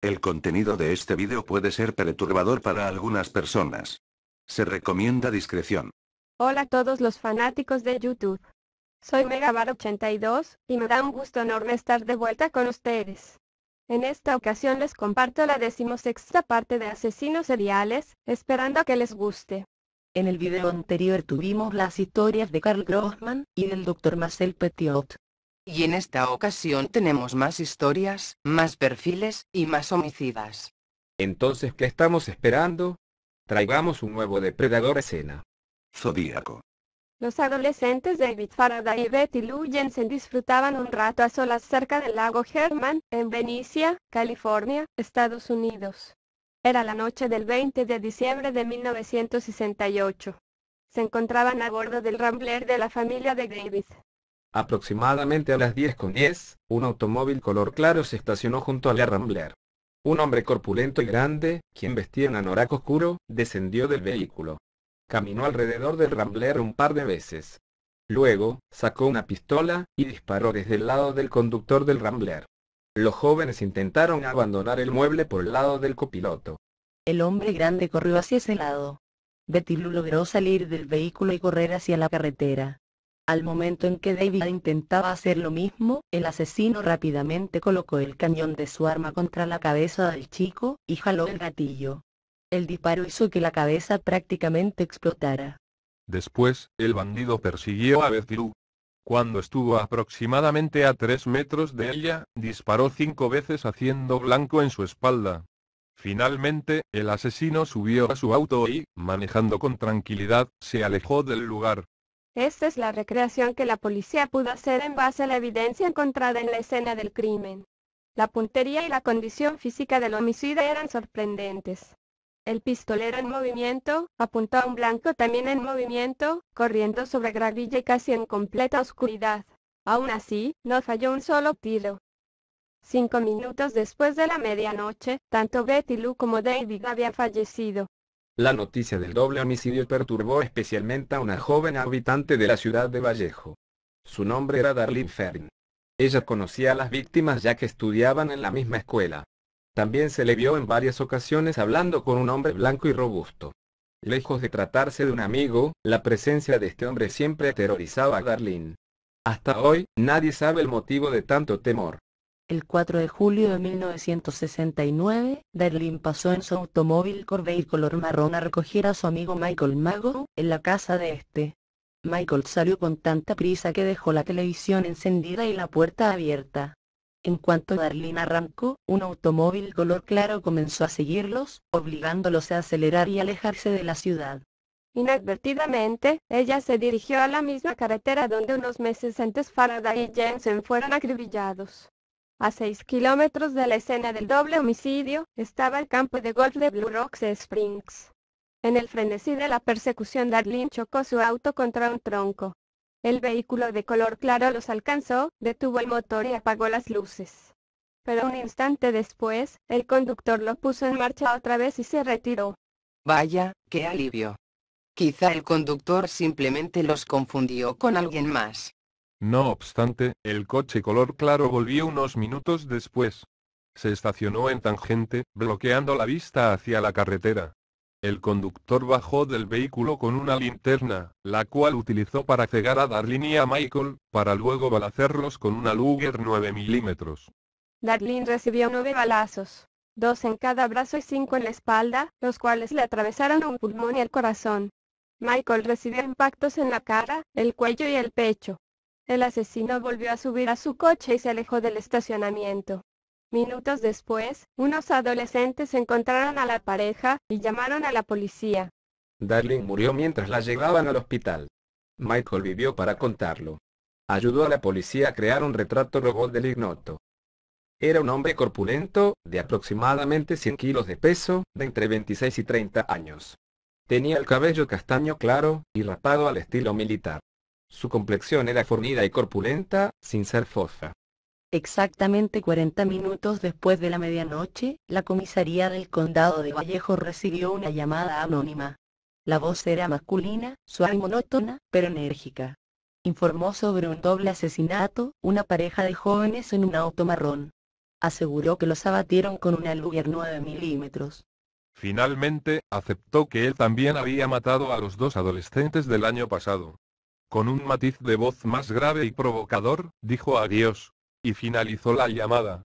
El contenido de este vídeo puede ser perturbador para algunas personas. Se recomienda discreción. Hola a todos los fanáticos de YouTube. Soy Megabar82, y me da un gusto enorme estar de vuelta con ustedes. En esta ocasión les comparto la decimosexta parte de Asesinos Seriales, esperando a que les guste. En el video anterior tuvimos las historias de Carl Grossman, y del Dr. Marcel Petiot. Y en esta ocasión tenemos más historias, más perfiles, y más homicidas. Entonces, ¿qué estamos esperando? Traigamos un nuevo depredador escena. Zodíaco. Los adolescentes David Faraday y Betty Lou disfrutaban un rato a solas cerca del lago Herman, en Venicia, California, Estados Unidos. Era la noche del 20 de diciembre de 1968. Se encontraban a bordo del Rambler de la familia de David, Aproximadamente a las 10 con 10, un automóvil color claro se estacionó junto a la Rambler. Un hombre corpulento y grande, quien vestía un anorak oscuro, descendió del vehículo. Caminó alrededor del Rambler un par de veces. Luego, sacó una pistola, y disparó desde el lado del conductor del Rambler. Los jóvenes intentaron abandonar el mueble por el lado del copiloto. El hombre grande corrió hacia ese lado. Betty logró salir del vehículo y correr hacia la carretera. Al momento en que David intentaba hacer lo mismo, el asesino rápidamente colocó el cañón de su arma contra la cabeza del chico, y jaló el gatillo. El disparo hizo que la cabeza prácticamente explotara. Después, el bandido persiguió a Lou. Cuando estuvo aproximadamente a tres metros de ella, disparó cinco veces haciendo blanco en su espalda. Finalmente, el asesino subió a su auto y, manejando con tranquilidad, se alejó del lugar. Esta es la recreación que la policía pudo hacer en base a la evidencia encontrada en la escena del crimen. La puntería y la condición física del homicida eran sorprendentes. El pistolero en movimiento, apuntó a un blanco también en movimiento, corriendo sobre gravilla y casi en completa oscuridad. Aún así, no falló un solo tiro. Cinco minutos después de la medianoche, tanto Betty Lou como David habían fallecido. La noticia del doble homicidio perturbó especialmente a una joven habitante de la ciudad de Vallejo. Su nombre era Darlene Fern. Ella conocía a las víctimas ya que estudiaban en la misma escuela. También se le vio en varias ocasiones hablando con un hombre blanco y robusto. Lejos de tratarse de un amigo, la presencia de este hombre siempre aterrorizaba a Darlene. Hasta hoy, nadie sabe el motivo de tanto temor. El 4 de julio de 1969, Darlene pasó en su automóvil Corvair color marrón a recoger a su amigo Michael Mago, en la casa de este. Michael salió con tanta prisa que dejó la televisión encendida y la puerta abierta. En cuanto Darlene arrancó, un automóvil color claro comenzó a seguirlos, obligándolos a acelerar y alejarse de la ciudad. Inadvertidamente, ella se dirigió a la misma carretera donde unos meses antes Faraday y Jensen fueron acribillados. A 6 kilómetros de la escena del doble homicidio, estaba el campo de golf de Blue Rocks Springs. En el frenesí de la persecución Darlene chocó su auto contra un tronco. El vehículo de color claro los alcanzó, detuvo el motor y apagó las luces. Pero un instante después, el conductor lo puso en marcha otra vez y se retiró. Vaya, qué alivio. Quizá el conductor simplemente los confundió con alguien más. No obstante, el coche color claro volvió unos minutos después. Se estacionó en tangente, bloqueando la vista hacia la carretera. El conductor bajó del vehículo con una linterna, la cual utilizó para cegar a Darlene y a Michael, para luego balacerlos con una Luger 9 milímetros. Darlene recibió nueve balazos, dos en cada brazo y cinco en la espalda, los cuales le atravesaron un pulmón y el corazón. Michael recibió impactos en la cara, el cuello y el pecho. El asesino volvió a subir a su coche y se alejó del estacionamiento. Minutos después, unos adolescentes encontraron a la pareja y llamaron a la policía. Darling murió mientras la llevaban al hospital. Michael vivió para contarlo. Ayudó a la policía a crear un retrato robot del ignoto. Era un hombre corpulento, de aproximadamente 100 kilos de peso, de entre 26 y 30 años. Tenía el cabello castaño claro, y rapado al estilo militar. Su complexión era fornida y corpulenta, sin ser fofa. Exactamente 40 minutos después de la medianoche, la comisaría del condado de Vallejo recibió una llamada anónima. La voz era masculina, suave y monótona, pero enérgica. Informó sobre un doble asesinato, una pareja de jóvenes en un auto marrón. Aseguró que los abatieron con una Luger 9 milímetros. Finalmente, aceptó que él también había matado a los dos adolescentes del año pasado con un matiz de voz más grave y provocador, dijo adiós. Y finalizó la llamada.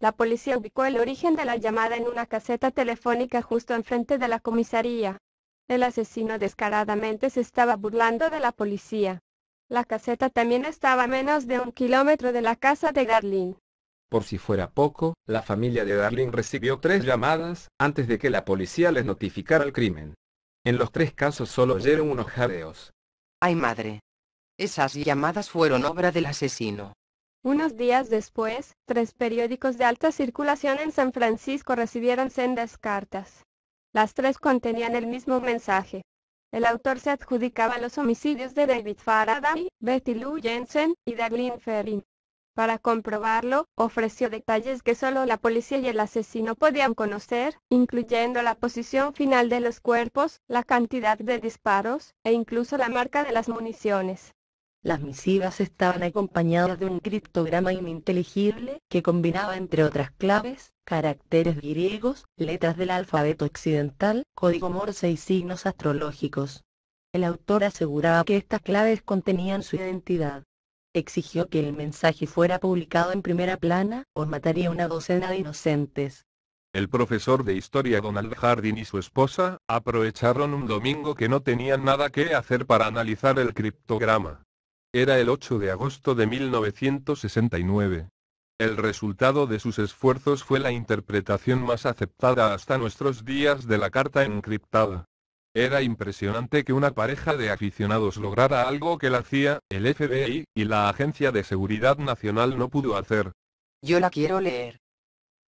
La policía ubicó el origen de la llamada en una caseta telefónica justo enfrente de la comisaría. El asesino descaradamente se estaba burlando de la policía. La caseta también estaba a menos de un kilómetro de la casa de Darling. Por si fuera poco, la familia de Darling recibió tres llamadas, antes de que la policía les notificara el crimen. En los tres casos solo oyeron unos jadeos. ¡Ay madre! Esas llamadas fueron obra del asesino. Unos días después, tres periódicos de alta circulación en San Francisco recibieron sendas cartas. Las tres contenían el mismo mensaje. El autor se adjudicaba los homicidios de David Faraday, Betty Lou Jensen y Darlene Ferrin. Para comprobarlo, ofreció detalles que solo la policía y el asesino podían conocer, incluyendo la posición final de los cuerpos, la cantidad de disparos, e incluso la marca de las municiones. Las misivas estaban acompañadas de un criptograma ininteligible que combinaba entre otras claves, caracteres griegos, letras del alfabeto occidental, código morse y signos astrológicos. El autor aseguraba que estas claves contenían su identidad. Exigió que el mensaje fuera publicado en primera plana, o mataría una docena de inocentes. El profesor de historia Donald Hardin y su esposa aprovecharon un domingo que no tenían nada que hacer para analizar el criptograma. Era el 8 de agosto de 1969. El resultado de sus esfuerzos fue la interpretación más aceptada hasta nuestros días de la carta encriptada. Era impresionante que una pareja de aficionados lograra algo que la CIA, el FBI y la Agencia de Seguridad Nacional no pudo hacer. Yo la quiero leer.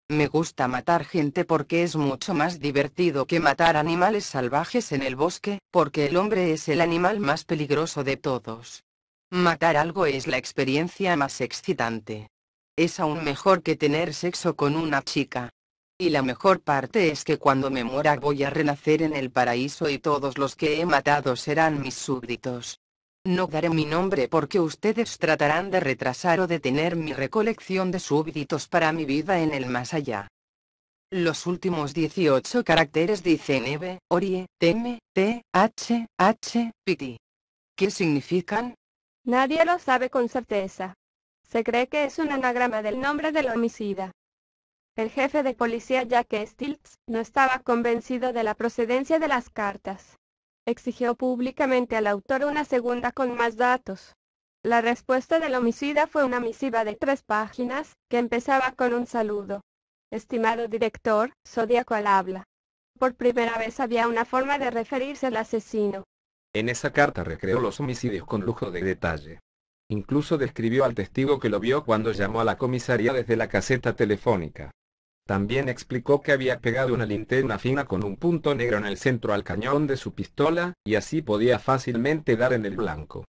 Me gusta matar gente porque es mucho más divertido que matar animales salvajes en el bosque, porque el hombre es el animal más peligroso de todos. Matar algo es la experiencia más excitante. Es aún mejor que tener sexo con una chica. Y la mejor parte es que cuando me muera voy a renacer en el paraíso y todos los que he matado serán mis súbditos. No daré mi nombre porque ustedes tratarán de retrasar o detener mi recolección de súbditos para mi vida en el más allá. Los últimos 18 caracteres dicen EVE, ORIE, m T, H, H, PITI. ¿Qué significan? Nadie lo sabe con certeza. Se cree que es un anagrama del nombre del homicida. El jefe de policía Jack Stilts no estaba convencido de la procedencia de las cartas. Exigió públicamente al autor una segunda con más datos. La respuesta del homicida fue una misiva de tres páginas, que empezaba con un saludo. Estimado director, Zodiaco al habla. Por primera vez había una forma de referirse al asesino. En esa carta recreó los homicidios con lujo de detalle. Incluso describió al testigo que lo vio cuando llamó a la comisaría desde la caseta telefónica. También explicó que había pegado una linterna fina con un punto negro en el centro al cañón de su pistola, y así podía fácilmente dar en el blanco.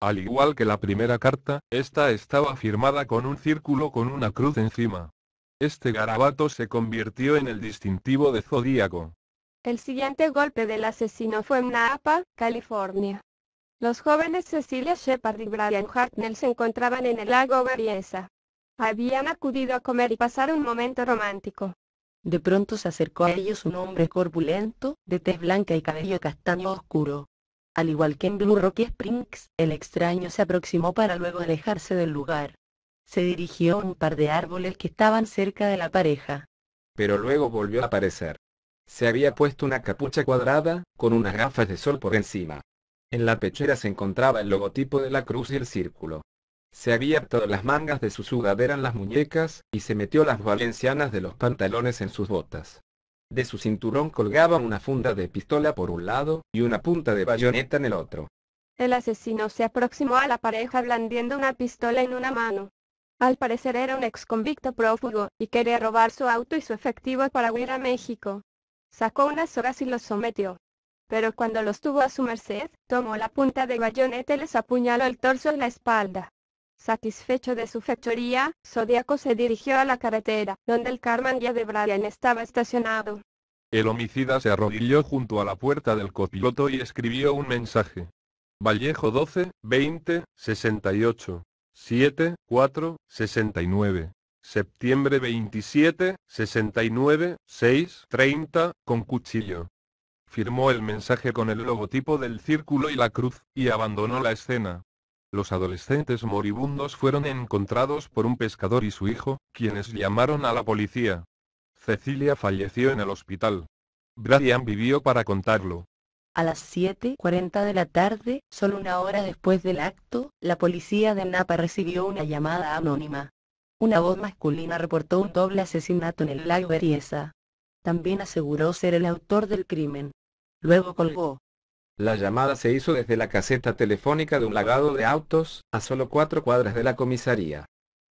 Al igual que la primera carta, esta estaba firmada con un círculo con una cruz encima. Este garabato se convirtió en el distintivo de Zodíaco. El siguiente golpe del asesino fue en Napa, California. Los jóvenes Cecilia Shepard y Brian Hartnell se encontraban en el lago Beriesa. Habían acudido a comer y pasar un momento romántico. De pronto se acercó a ellos un hombre corpulento, de tez blanca y cabello castaño oscuro. Al igual que en Blue Rocky Springs, el extraño se aproximó para luego alejarse del lugar. Se dirigió a un par de árboles que estaban cerca de la pareja. Pero luego volvió a aparecer. Se había puesto una capucha cuadrada, con unas gafas de sol por encima. En la pechera se encontraba el logotipo de la cruz y el círculo. Se había atado las mangas de su sudadera en las muñecas, y se metió las valencianas de los pantalones en sus botas. De su cinturón colgaba una funda de pistola por un lado, y una punta de bayoneta en el otro. El asesino se aproximó a la pareja blandiendo una pistola en una mano. Al parecer era un ex convicto prófugo, y quería robar su auto y su efectivo para huir a México. Sacó unas horas y los sometió. Pero cuando los tuvo a su merced, tomó la punta de bayoneta y les apuñaló el torso y la espalda. Satisfecho de su fechoría, Zodíaco se dirigió a la carretera, donde el ya de Brian estaba estacionado. El homicida se arrodilló junto a la puerta del copiloto y escribió un mensaje. Vallejo 12, 20, 68, 7, 4, 69. Septiembre 27, 69, 6, 30, con cuchillo. Firmó el mensaje con el logotipo del círculo y la cruz, y abandonó la escena. Los adolescentes moribundos fueron encontrados por un pescador y su hijo, quienes llamaron a la policía. Cecilia falleció en el hospital. Brian vivió para contarlo. A las 7.40 de la tarde, solo una hora después del acto, la policía de Napa recibió una llamada anónima. Una voz masculina reportó un doble asesinato en el lago Beriesa. También aseguró ser el autor del crimen. Luego colgó. La llamada se hizo desde la caseta telefónica de un lagado de autos, a solo cuatro cuadras de la comisaría.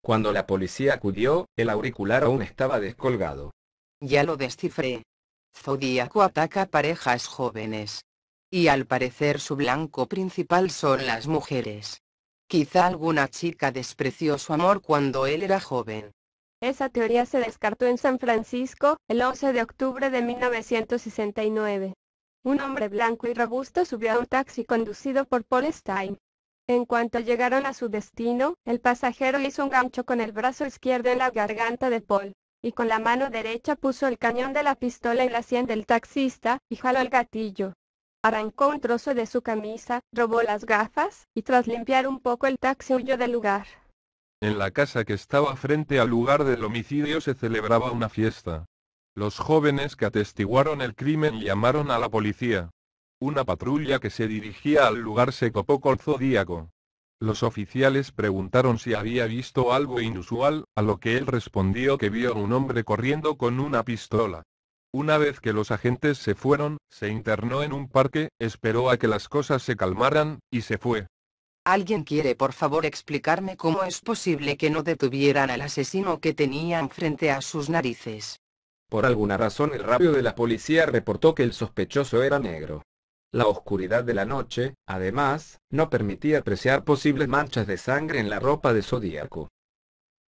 Cuando la policía acudió, el auricular aún estaba descolgado. Ya lo descifré. Zodíaco ataca parejas jóvenes. Y al parecer su blanco principal son las mujeres. Quizá alguna chica despreció su amor cuando él era joven. Esa teoría se descartó en San Francisco, el 11 de octubre de 1969. Un hombre blanco y robusto subió a un taxi conducido por Paul Stein. En cuanto llegaron a su destino, el pasajero hizo un gancho con el brazo izquierdo en la garganta de Paul, y con la mano derecha puso el cañón de la pistola en la sien del taxista, y jaló el gatillo arrancó un trozo de su camisa, robó las gafas, y tras limpiar un poco el taxi huyó del lugar. En la casa que estaba frente al lugar del homicidio se celebraba una fiesta. Los jóvenes que atestiguaron el crimen llamaron a la policía. Una patrulla que se dirigía al lugar se copó con Zodíaco. Los oficiales preguntaron si había visto algo inusual, a lo que él respondió que vio un hombre corriendo con una pistola. Una vez que los agentes se fueron, se internó en un parque, esperó a que las cosas se calmaran, y se fue. ¿Alguien quiere por favor explicarme cómo es posible que no detuvieran al asesino que tenían frente a sus narices? Por alguna razón el radio de la policía reportó que el sospechoso era negro. La oscuridad de la noche, además, no permitía apreciar posibles manchas de sangre en la ropa de Zodíaco.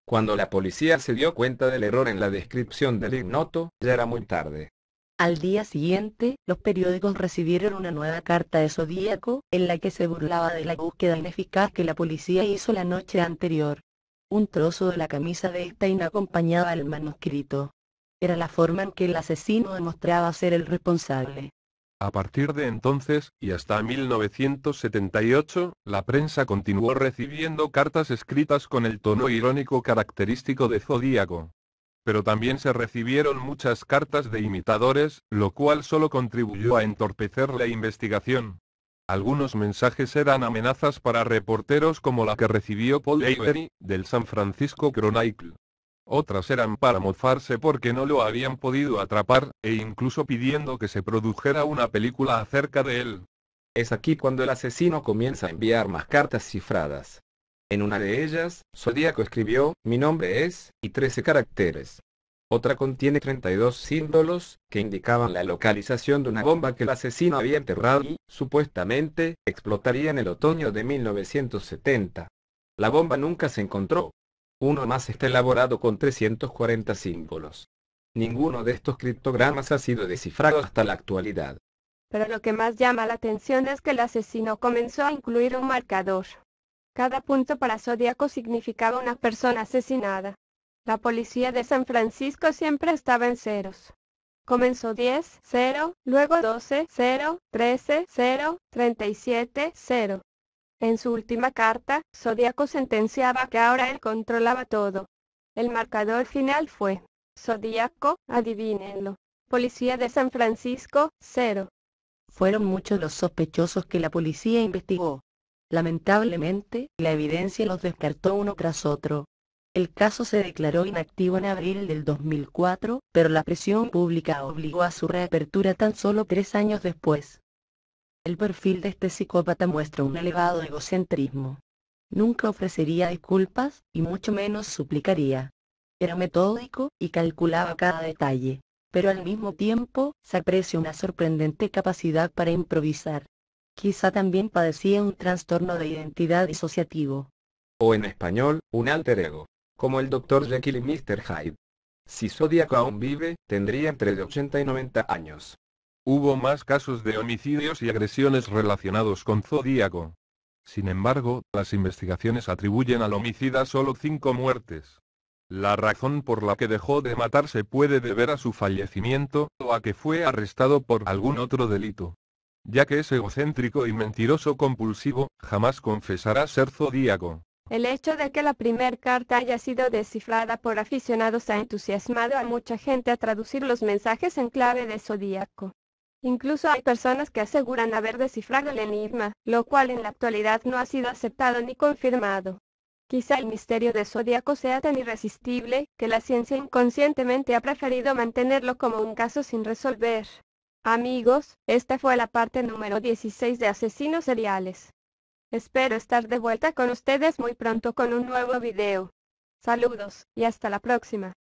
Cuando la policía se dio cuenta del error en la descripción del ignoto, ya era muy tarde. Al día siguiente, los periódicos recibieron una nueva carta de Zodíaco, en la que se burlaba de la búsqueda ineficaz que la policía hizo la noche anterior. Un trozo de la camisa de Stein acompañaba el manuscrito. Era la forma en que el asesino demostraba ser el responsable. A partir de entonces, y hasta 1978, la prensa continuó recibiendo cartas escritas con el tono irónico característico de Zodíaco. Pero también se recibieron muchas cartas de imitadores, lo cual solo contribuyó a entorpecer la investigación. Algunos mensajes eran amenazas para reporteros como la que recibió Paul Avery, del San Francisco Chronicle otras eran para mofarse porque no lo habían podido atrapar, e incluso pidiendo que se produjera una película acerca de él. Es aquí cuando el asesino comienza a enviar más cartas cifradas. En una de ellas, Zodíaco escribió, mi nombre es, y 13 caracteres. Otra contiene 32 símbolos, que indicaban la localización de una bomba que el asesino había enterrado y, supuestamente, explotaría en el otoño de 1970. La bomba nunca se encontró, uno más está elaborado con 340 símbolos. Ninguno de estos criptogramas ha sido descifrado hasta la actualidad. Pero lo que más llama la atención es que el asesino comenzó a incluir un marcador. Cada punto para Zodíaco significaba una persona asesinada. La policía de San Francisco siempre estaba en ceros. Comenzó 10, 0, luego 12, 0, 13, 0, 37, 0. En su última carta, Zodíaco sentenciaba que ahora él controlaba todo. El marcador final fue, Zodíaco, adivinenlo, Policía de San Francisco, cero. Fueron muchos los sospechosos que la policía investigó. Lamentablemente, la evidencia los descartó uno tras otro. El caso se declaró inactivo en abril del 2004, pero la presión pública obligó a su reapertura tan solo tres años después. El perfil de este psicópata muestra un elevado egocentrismo. Nunca ofrecería disculpas, y mucho menos suplicaría. Era metódico, y calculaba cada detalle. Pero al mismo tiempo, se aprecia una sorprendente capacidad para improvisar. Quizá también padecía un trastorno de identidad disociativo. O en español, un alter ego. Como el Dr. Jekyll y Mr. Hyde. Si Zodiac aún vive, tendría entre 80 y 90 años. Hubo más casos de homicidios y agresiones relacionados con Zodíaco. Sin embargo, las investigaciones atribuyen al homicida solo cinco muertes. La razón por la que dejó de matar se puede deber a su fallecimiento, o a que fue arrestado por algún otro delito. Ya que es egocéntrico y mentiroso compulsivo, jamás confesará ser zodíaco. El hecho de que la primer carta haya sido descifrada por aficionados ha entusiasmado a mucha gente a traducir los mensajes en clave de zodíaco. Incluso hay personas que aseguran haber descifrado el enigma, lo cual en la actualidad no ha sido aceptado ni confirmado. Quizá el misterio de Zodíaco sea tan irresistible, que la ciencia inconscientemente ha preferido mantenerlo como un caso sin resolver. Amigos, esta fue la parte número 16 de Asesinos Seriales. Espero estar de vuelta con ustedes muy pronto con un nuevo video. Saludos, y hasta la próxima.